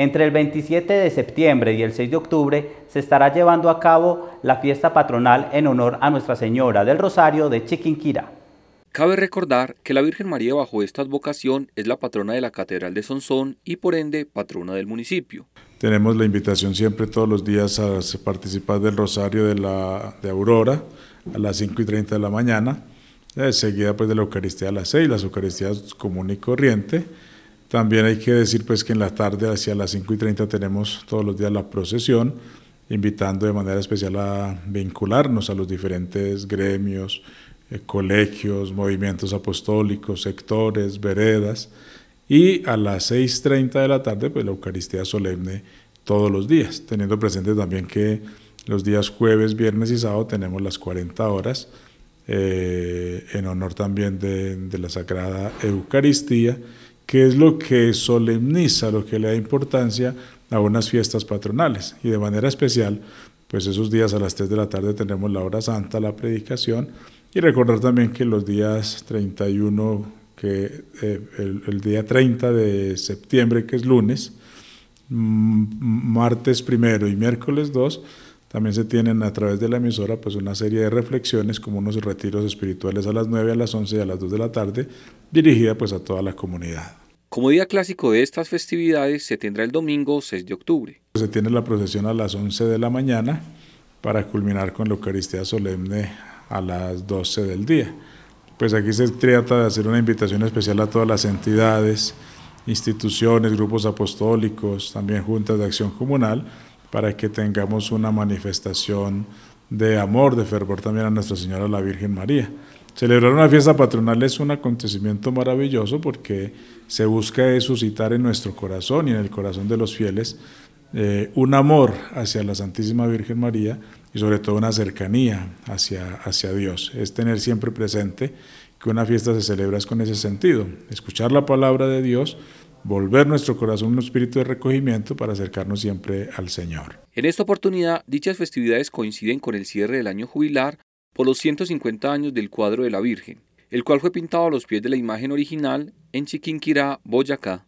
Entre el 27 de septiembre y el 6 de octubre se estará llevando a cabo la fiesta patronal en honor a Nuestra Señora del Rosario de Chiquinquirá. Cabe recordar que la Virgen María bajo esta advocación es la patrona de la Catedral de Sonsón y por ende patrona del municipio. Tenemos la invitación siempre todos los días a participar del Rosario de, la, de Aurora a las 5 y 30 de la mañana, eh, seguida pues de la Eucaristía a las 6, las Eucaristías común y corriente, también hay que decir pues que en la tarde hacia las 5 y 30 tenemos todos los días la procesión, invitando de manera especial a vincularnos a los diferentes gremios, eh, colegios, movimientos apostólicos, sectores, veredas. Y a las 6.30 de la tarde, pues la Eucaristía solemne todos los días, teniendo presente también que los días jueves, viernes y sábado tenemos las 40 horas eh, en honor también de, de la Sagrada Eucaristía que es lo que solemniza, lo que le da importancia a unas fiestas patronales. Y de manera especial, pues esos días a las 3 de la tarde tenemos la hora santa, la predicación, y recordar también que los días 31, que eh, el, día 30 de septiembre, que es lunes, mm, martes primero y miércoles 2, también se tienen a través de la emisora pues una serie de reflexiones como unos retiros espirituales a las 9, a las 11 y a las 2 de la tarde dirigida pues a toda la comunidad. Como día clásico de estas festividades se tendrá el domingo 6 de octubre. Se tiene la procesión a las 11 de la mañana para culminar con la Eucaristía solemne a las 12 del día. Pues aquí se trata de hacer una invitación especial a todas las entidades, instituciones, grupos apostólicos, también juntas de acción comunal para que tengamos una manifestación de amor, de fervor también a Nuestra Señora la Virgen María. Celebrar una fiesta patronal es un acontecimiento maravilloso porque se busca suscitar en nuestro corazón y en el corazón de los fieles eh, un amor hacia la Santísima Virgen María y sobre todo una cercanía hacia, hacia Dios. Es tener siempre presente que una fiesta se celebra es con ese sentido, escuchar la palabra de Dios, volver nuestro corazón un espíritu de recogimiento para acercarnos siempre al Señor. En esta oportunidad, dichas festividades coinciden con el cierre del año jubilar por los 150 años del cuadro de la Virgen, el cual fue pintado a los pies de la imagen original en Chiquinquirá, Boyacá.